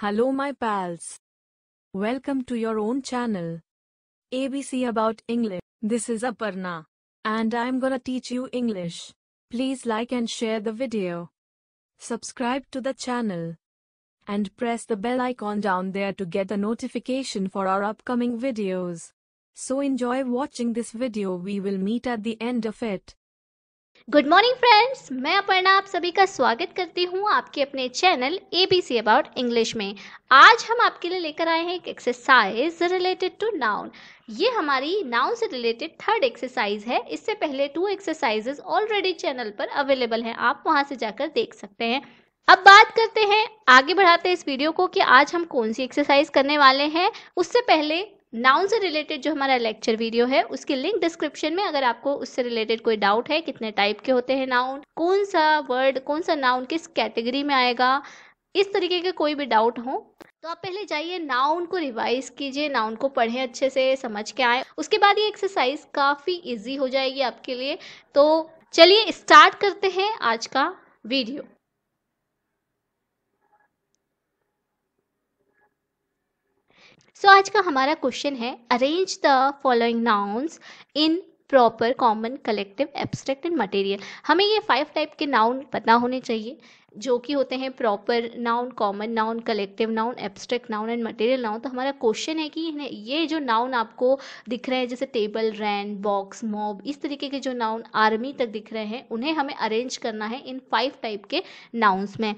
Hello my pals. Welcome to your own channel. ABC about English. This is Aparna. And I'm gonna teach you English. Please like and share the video. Subscribe to the channel. And press the bell icon down there to get a notification for our upcoming videos. So enjoy watching this video we will meet at the end of it. Good morning friends मैं अपर्णा आप सभी का स्वागत करती हूँ आपके अपने channel ABC about English में आज हम आपके लिए लेकर आए हैं एक एक्सरसाइज रिलेटेड टू नाउन ये हमारी नाउन से रिलेटेड थर्ड एक्सरसाइज है इससे पहले टू एक्सरसाइजेज ऑलरेडी चैनल पर अवेलेबल हैं आप वहाँ से जाकर देख सकते हैं अब बात करते हैं आगे बढ़ाते हैं इस वीडियो को कि आज हम कौन सी एक्सरसाइज करने वाले हैं उससे पहले नाउन से रिलेटेड जो हमारा लेक्चर वीडियो है उसकी लिंक डिस्क्रिप्शन में अगर आपको उससे रिलेटेड कोई डाउट है कितने टाइप के होते हैं नाउन कौन सा वर्ड कौन सा नाउन किस कैटेगरी में आएगा इस तरीके के कोई भी डाउट हो तो आप पहले जाइए नाउन को रिवाइज कीजिए नाउन को पढ़ें अच्छे से समझ के आए उसके बाद ये एक्सरसाइज काफ़ी इजी हो जाएगी आपके लिए तो चलिए स्टार्ट करते हैं आज का वीडियो सो so, आज का हमारा क्वेश्चन है arrange the following nouns in proper common collective abstract and material हमें ये फाइव टाइप के नाउन पता होने चाहिए जो कि होते हैं proper noun common noun collective noun abstract noun and material noun तो हमारा क्वेश्चन है कि ये जो नाउन आपको दिख रहे हैं जैसे टेबल रैन बॉक्स मॉब इस तरीके के जो नाउन आर्मी तक दिख रहे हैं उन्हें हमें अरेंज करना है इन फाइव टाइप के नाउन्स में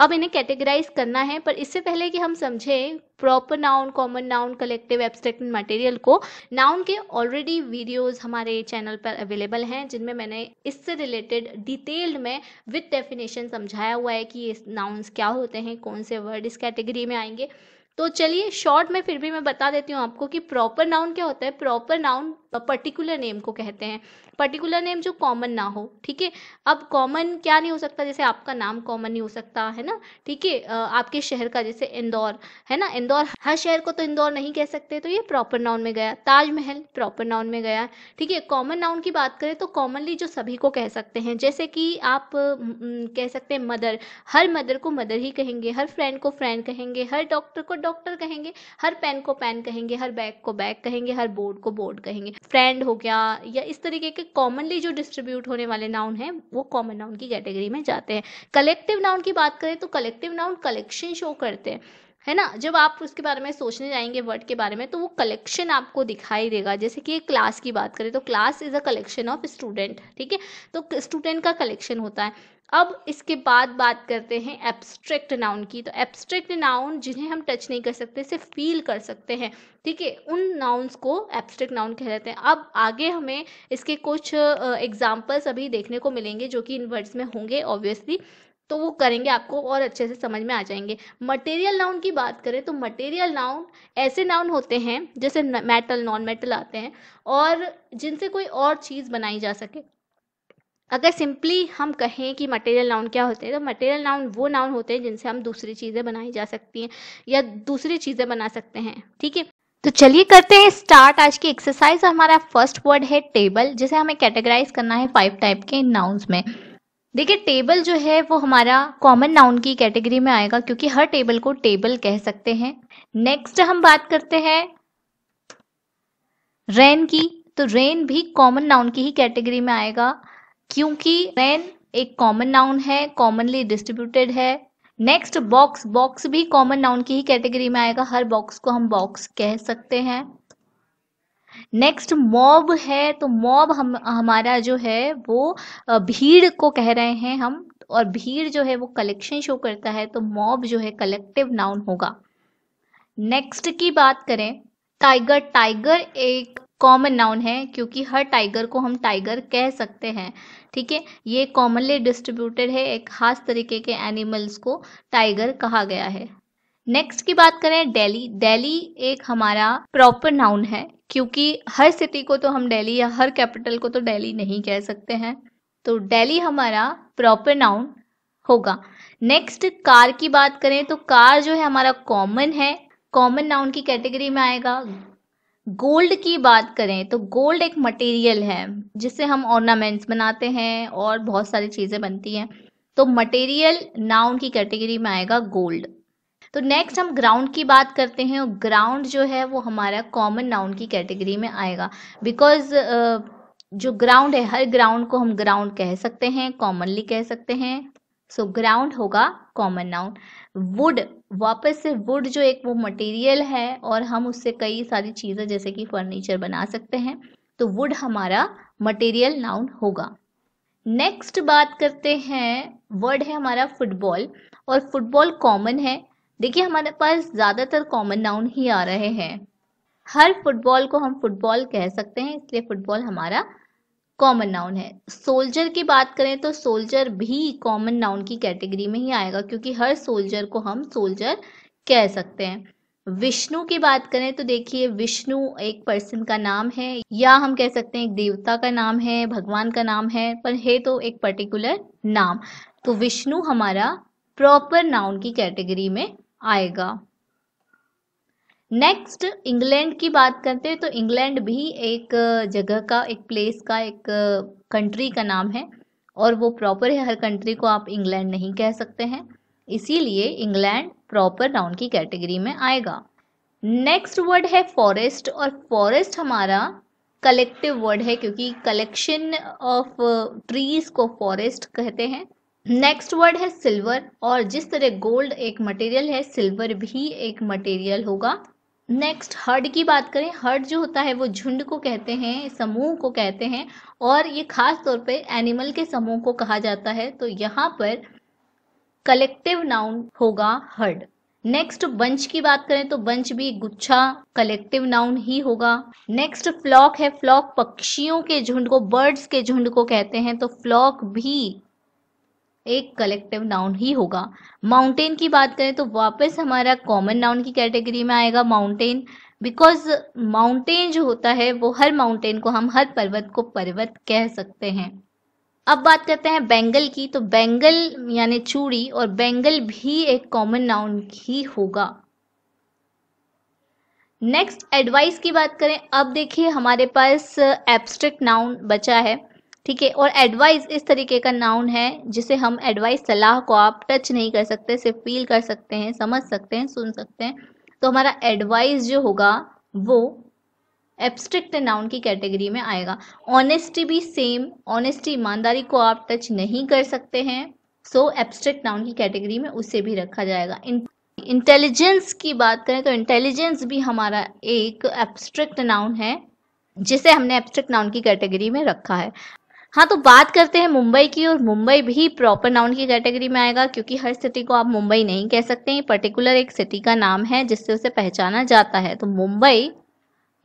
अब इन्हें कैटेगराइज करना है पर इससे पहले कि हम समझें proper noun common noun collective abstract material को नाउन के ऑलरेडी वीडियोस हमारे चैनल पर अवेलेबल हैं जिनमें मैंने इससे रिलेटेड डिटेल्ड में विथ डेफिनेशन समझाया हुआ है कि ये नाउन्स क्या होते हैं कौन से वर्ड इस कैटेगरी में आएंगे तो चलिए शॉर्ट में फिर भी मैं बता देती हूँ आपको कि प्रॉपर नाउन क्या होता है प्रॉपर नाउन पर्टिकुलर नेम को कहते हैं पर्टिकुलर नेम जो कॉमन ना हो ठीक है अब कॉमन क्या नहीं हो सकता जैसे आपका नाम कॉमन नहीं हो सकता है ना ठीक है आपके शहर का जैसे इंदौर है ना इंदौर हर शहर को तो इंदौर नहीं कह सकते तो ये प्रॉपर नाउन में गया ताजमहल प्रॉपर नाउन में गया ठीक है कॉमन नाउन की बात करें तो कॉमनली जो सभी को कह सकते हैं जैसे कि आप कह सकते हैं मदर हर मदर को मदर ही कहेंगे हर फ्रेंड को फ्रेंड कहेंगे हर डॉक्टर को डॉक्टर कहेंगे हर पेन को पेन कहेंगे हर बैग को बैग कहेंगे हर बोर्ड को बोर्ड कहेंगे फ्रेंड हो गया या इस तरीके के कॉमनली जो डिस्ट्रीब्यूट होने वाले नाउन हैं वो कॉमन नाउन की कैटेगरी में जाते हैं कलेक्टिव नाउन की बात करें तो कलेक्टिव नाउन कलेक्शन शो करते हैं है ना जब आप उसके बारे में सोचने जाएंगे वर्ड के बारे में तो वो कलेक्शन आपको दिखाई देगा जैसे कि क्लास की बात करें तो class is a collection of student ठीक है तो स्टूडेंट का कलेक्शन होता है अब इसके बाद बात करते हैं एब्स्ट्रैक्ट नाउन की तो एब्स्ट्रैक्ट नाउन जिन्हें हम टच नहीं कर सकते सिर्फ फील कर सकते हैं ठीक है उन नाउन्स को एब्स्ट्रैक्ट नाउन कह लेते हैं अब आगे हमें इसके कुछ एग्जाम्पल्स अभी देखने को मिलेंगे जो कि इन वर्ड्स में होंगे ऑब्वियसली तो वो करेंगे आपको और अच्छे से समझ में आ जाएंगे मटेरियल नाउन की बात करें तो मटेरियल नाउन ऐसे नाउन होते हैं जैसे मेटल नॉन मेटल आते हैं और जिनसे कोई और चीज़ बनाई जा सके अगर सिंपली हम कहें कि मटेरियल नाउन क्या होते हैं तो मटेरियल नाउन वो नाउन होते हैं जिनसे हम दूसरी चीज़ें बनाई जा सकती हैं या दूसरी चीज़ें बना सकते हैं ठीक है तो चलिए करते हैं स्टार्ट आज की एक्सरसाइज हमारा फर्स्ट वर्ड है टेबल जिसे हमें कैटेगराइज करना है फाइव टाइप के नाउन्स में देखिए टेबल जो है वो हमारा कॉमन नाउन की कैटेगरी में आएगा क्योंकि हर टेबल को टेबल कह सकते हैं नेक्स्ट हम बात करते हैं रेन की तो रेन भी कॉमन नाउन की ही कैटेगरी में आएगा क्योंकि रेन एक कॉमन नाउन है कॉमनली डिस्ट्रीब्यूटेड है नेक्स्ट बॉक्स बॉक्स भी कॉमन नाउन की ही कैटेगरी में आएगा हर बॉक्स को हम बॉक्स कह सकते हैं नेक्स्ट मॉब है तो मॉब हम हमारा जो है वो भीड़ को कह रहे हैं हम और भीड़ जो है वो कलेक्शन शो करता है तो मॉब जो है कलेक्टिव नाउन होगा नेक्स्ट की बात करें टाइगर टाइगर एक कॉमन नाउन है क्योंकि हर टाइगर को हम टाइगर कह सकते हैं ठीक है ये कॉमनली डिस्ट्रीब्यूटेड है एक खास तरीके के एनिमल्स को टाइगर कहा गया है नेक्स्ट की बात करें डेली डेली एक हमारा प्रॉपर नाउन है क्योंकि हर सिटी को तो हम डेली या हर कैपिटल को तो डेली नहीं कह सकते हैं तो डेली हमारा प्रॉपर नाउन होगा नेक्स्ट कार की बात करें तो कार जो है हमारा कॉमन है कॉमन नाउन की कैटेगरी में आएगा गोल्ड की बात करें तो गोल्ड एक मटेरियल है जिससे हम ऑर्नामेंट्स बनाते हैं और बहुत सारी चीज़ें बनती हैं तो मटेरियल नाउन की कैटेगरी में आएगा गोल्ड तो नेक्स्ट हम ग्राउंड की बात करते हैं ग्राउंड जो है वो हमारा कॉमन नाउन की कैटेगरी में आएगा बिकॉज जो ग्राउंड है हर ग्राउंड को हम ग्राउंड कह सकते हैं कॉमनली कह सकते हैं सो so, ग्राउंड होगा कॉमन नाउन वुड वापस से वुड जो एक वो मटेरियल है और हम उससे कई सारी चीज़ें जैसे कि फर्नीचर बना सकते हैं तो वुड हमारा मटेरियल नाउन होगा नेक्स्ट बात करते हैं वर्ड है हमारा फुटबॉल और फुटबॉल कॉमन है देखिए हमारे पास ज़्यादातर कॉमन नाउन ही आ रहे हैं हर फुटबॉल को हम फुटबॉल कह सकते हैं इसलिए फुटबॉल हमारा कॉमन नाउन है सोल्जर की बात करें तो सोल्जर भी कॉमन नाउन की कैटेगरी में ही आएगा क्योंकि हर सोल्जर को हम सोल्जर कह सकते हैं विष्णु की बात करें तो देखिए विष्णु एक पर्सन का नाम है या हम कह सकते हैं एक देवता का नाम है भगवान का नाम है पर है तो एक पर्टिकुलर नाम तो विष्णु हमारा प्रॉपर नाउन की कैटेगरी में आएगा नेक्स्ट इंग्लैंड की बात करते हैं तो इंग्लैंड भी एक जगह का एक प्लेस का एक कंट्री का नाम है और वो प्रॉपर है हर कंट्री को आप इंग्लैंड नहीं कह सकते हैं इसीलिए इंग्लैंड प्रॉपर नाउन की कैटेगरी में आएगा नेक्स्ट वर्ड है फॉरेस्ट और फॉरेस्ट हमारा कलेक्टिव वर्ड है क्योंकि कलेक्शन ऑफ ट्रीज को फॉरेस्ट कहते हैं नेक्स्ट वर्ड है सिल्वर और जिस तरह गोल्ड एक मटेरियल है सिल्वर भी एक मटेरियल होगा नेक्स्ट हर्ड की बात करें हर्ड जो होता है वो झुंड को कहते हैं समूह को कहते हैं और ये खास तौर पे एनिमल के समूह को कहा जाता है तो यहाँ पर कलेक्टिव नाउन होगा हर्ड नेक्स्ट बंच की बात करें तो बंच भी गुच्छा कलेक्टिव नाउन ही होगा नेक्स्ट फ्लॉक है फ्लॉक पक्षियों के झुंड को बर्ड्स के झुंड को कहते हैं तो फ्लॉक भी एक कलेक्टिव नाउन ही होगा माउंटेन की बात करें तो वापस हमारा कॉमन नाउन की कैटेगरी में आएगा माउंटेन बिकॉज माउंटेन जो होता है वो हर माउंटेन को हम हर पर्वत को पर्वत कह सकते हैं अब बात करते हैं बेंगल की तो बेंगल यानी चूड़ी और बेंगल भी एक कॉमन नाउन ही होगा नेक्स्ट एडवाइस की बात करें अब देखिए हमारे पास एब्स्ट्रैक्ट नाउन बचा है ठीक है और एडवाइस इस तरीके का नाउन है जिसे हम एडवाइस सलाह को आप टच नहीं कर सकते सिर्फ फील कर सकते हैं समझ सकते हैं सुन सकते हैं तो हमारा एडवाइस जो होगा वो एब्स्ट्रिक्ट नाउन की कैटेगरी में आएगा ऑनेस्टी भी सेम ऑनेस्टी ईमानदारी को आप टच नहीं कर सकते हैं सो एब्स्ट्रिक्ट नाउन की कैटेगरी में उसे भी रखा जाएगा इंटेलिजेंस की बात करें तो इंटेलिजेंस भी हमारा एक एब्स्ट्रिक्ट नाउन है जिसे हमने एब्स्ट्रिक्ट नाउन की कैटेगरी में रखा है हाँ तो बात करते हैं मुंबई की और मुंबई भी प्रॉपर नाउन की कैटेगरी में आएगा क्योंकि हर सिटी को आप मुंबई नहीं कह सकते हैं पर्टिकुलर एक सिटी का नाम है जिससे उसे पहचाना जाता है तो मुंबई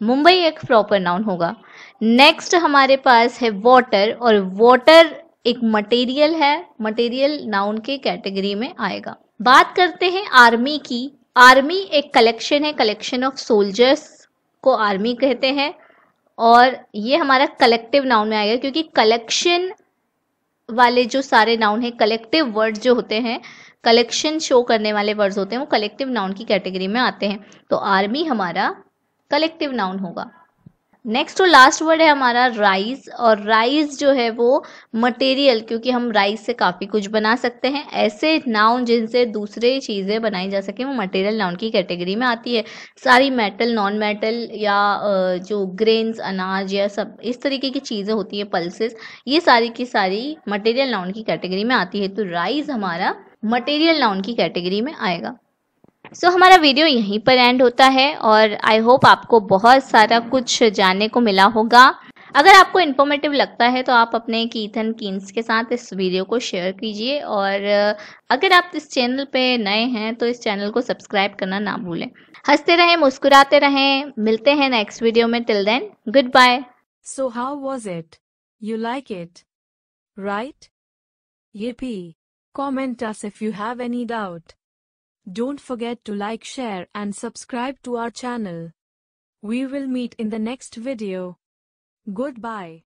मुंबई एक प्रॉपर नाउन होगा नेक्स्ट हमारे पास है वाटर और वाटर एक मटेरियल है मटेरियल नाउन के कैटेगरी में आएगा बात करते हैं आर्मी की आर्मी एक कलेक्शन है कलेक्शन ऑफ सोल्जर्स को आर्मी कहते हैं और ये हमारा कलेक्टिव नाउन में आएगा क्योंकि कलेक्शन वाले जो सारे नाउन है कलेक्टिव वर्ड जो होते हैं कलेक्शन शो करने वाले वर्ड्स होते हैं वो कलेक्टिव नाउन की कैटेगरी में आते हैं तो आर्मी हमारा कलेक्टिव नाउन होगा नेक्स्ट और लास्ट वर्ड है हमारा राइस और राइस जो है वो मटेरियल क्योंकि हम राइस से काफ़ी कुछ बना सकते हैं ऐसे नाउन जिनसे दूसरे चीज़ें बनाई जा सके वो मटेरियल नाउन की कैटेगरी में आती है सारी मेटल नॉन मेटल या जो ग्रेन्स अनाज या सब इस तरीके की चीज़ें होती है पल्सेस ये सारी की सारी मटेरियल नाउन की कैटेगरी में आती है तो राइस हमारा मटेरियल नाउन की कैटेगरी में आएगा सो so, हमारा वीडियो यहीं पर एंड होता है और आई होप आपको बहुत सारा कुछ जानने को मिला होगा अगर आपको इन्फॉर्मेटिव लगता है तो आप अपने कीथन कीन्स के साथ इस वीडियो को शेयर कीजिए और अगर आप इस चैनल पे नए हैं तो इस चैनल को सब्सक्राइब करना ना भूलें हंसते रहें मुस्कुराते रहें मिलते हैं नेक्स्ट वीडियो में till then good bye so how was it you like it right ये भी comment if you have any doubt Don't forget to like share and subscribe to our channel. We will meet in the next video. Goodbye.